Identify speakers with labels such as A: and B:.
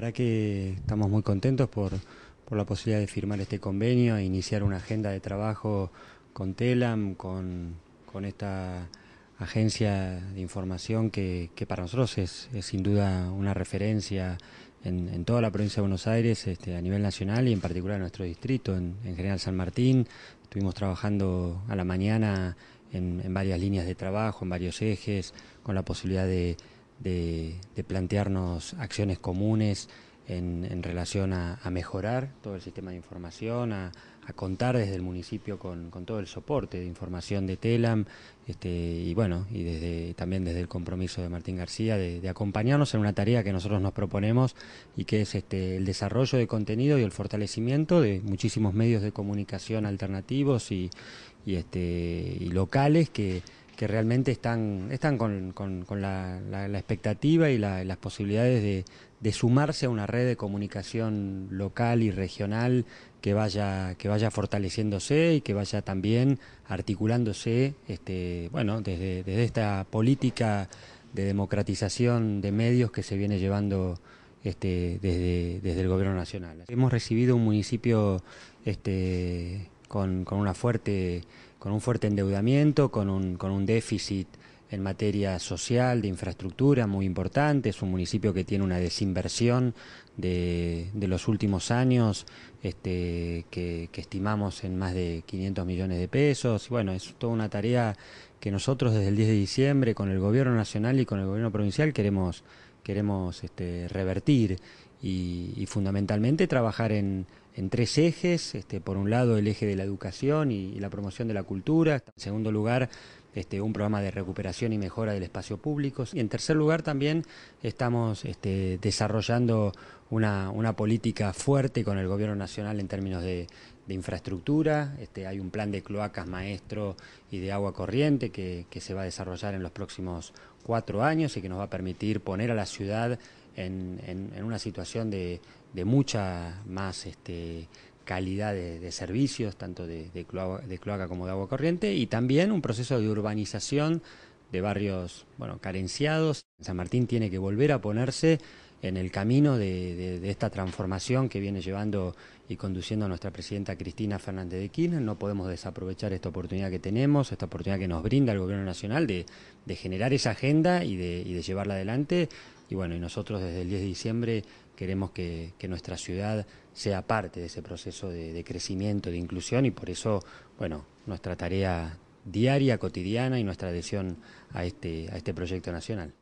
A: verdad que estamos muy contentos por, la posibilidad de firmar este convenio e iniciar una agenda de trabajo con TELAM, con, esta agencia de información que, para nosotros es, sin duda una referencia en, toda la provincia de Buenos Aires, este, a nivel nacional y en particular en nuestro distrito, en, General San Martín. Estuvimos trabajando a la mañana en, en, varias líneas de trabajo, en varios ejes, con la posibilidad de, de, plantearnos acciones comunes en, relación a, mejorar todo el sistema de información, a, contar desde el municipio con, todo el soporte de información de TELAM, este, y bueno, y también desde el compromiso de Martín García de, acompañarnos en una tarea que nosotros nos proponemos y que es este, el desarrollo de contenido y el fortalecimiento de muchísimos medios de comunicación alternativos y, y este, locales que que realmente están, están con, la, expectativa y las posibilidades de, sumarse a una red de comunicación local y regional que vaya, que vaya fortaleciéndose y que vaya también articulándose este, bueno, desde, esta política de democratización de medios que se viene llevando este, desde, desde el gobierno nacional. Hemos recibido un municipio este, con, con, una fuerte, con un fuerte endeudamiento, con un, con un déficit en materia social, de infraestructura muy importante. Es un municipio que tiene una desinversión de, los últimos años este, que, estimamos en más de 500 millones de pesos. Y bueno, es toda una tarea que nosotros desde el 10 de diciembre con el Gobierno Nacional y con el Gobierno Provincial queremos, queremos este, revertir y, fundamentalmente trabajar en, tres ejes. Este, por un lado, el eje de la educación y, la promoción de la cultura. En segundo lugar, este, un programa de recuperación y mejora del espacio público. Y en tercer lugar, también estamos este, desarrollando una, política fuerte con el Gobierno Nacional en términos de, infraestructura. hay un plan de cloacas maestro y de agua corriente que se va a desarrollar en los próximos cuatro años y que nos va a permitir poner a la ciudad en, una situación de, de mucha más este, calidad de, servicios, tanto de, de, de cloaca como de agua corriente, y también un proceso de urbanización de barrios bueno, carenciados. San Martín tiene que volver a ponerse en el camino de, esta transformación que viene llevando y conduciendo nuestra presidenta Cristina Fernández de Kirchner. No podemos desaprovechar esta oportunidad que tenemos, esta oportunidad que nos brinda el Gobierno Nacional de, generar esa agenda y, de, llevarla adelante. Y bueno, y nosotros desde el 10 de diciembre queremos que, que nuestra ciudad sea parte de ese proceso de crecimiento, de inclusión y por eso, bueno, nuestra tarea diaria, cotidiana y nuestra adhesión a este, a este proyecto nacional.